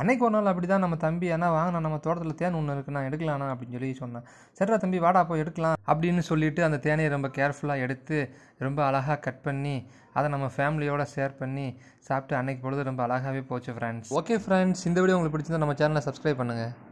அன்னைக்கு ஒரு நாள் அப்படி தான் நம்ம தம்பி ஏன்னா வாங்கினா நம்ம தோட்டத்தில் தேன் ஒன்று இருக்கு நான் எடுக்கலாண்ணா அப்படின்னு சொல்லி சொன்னேன் சரிடா தம்பி வாடா போய் எடுக்கலாம் அப்படின்னு சொல்லிவிட்டு அந்த தேனையை ரொம்ப கேர்ஃபுல்லாக எடுத்து ரொம்ப அழகாக கட் பண்ணி அதை நம்ம ஃபேமிலியோட ஷேர் பண்ணி சாப்பிட்டு அன்னைக்கு பொழுது ரொம்ப அழகாகவே போச்சு ஃப்ரெண்ட்ஸ் ஓகே ஃப்ரெண்ட்ஸ் இந்த வீடியோ உங்களுக்கு பிடிச்சிருந்தா நம்ம சேனலை சப்ஸ்கிரைப் பண்ணுங்கள்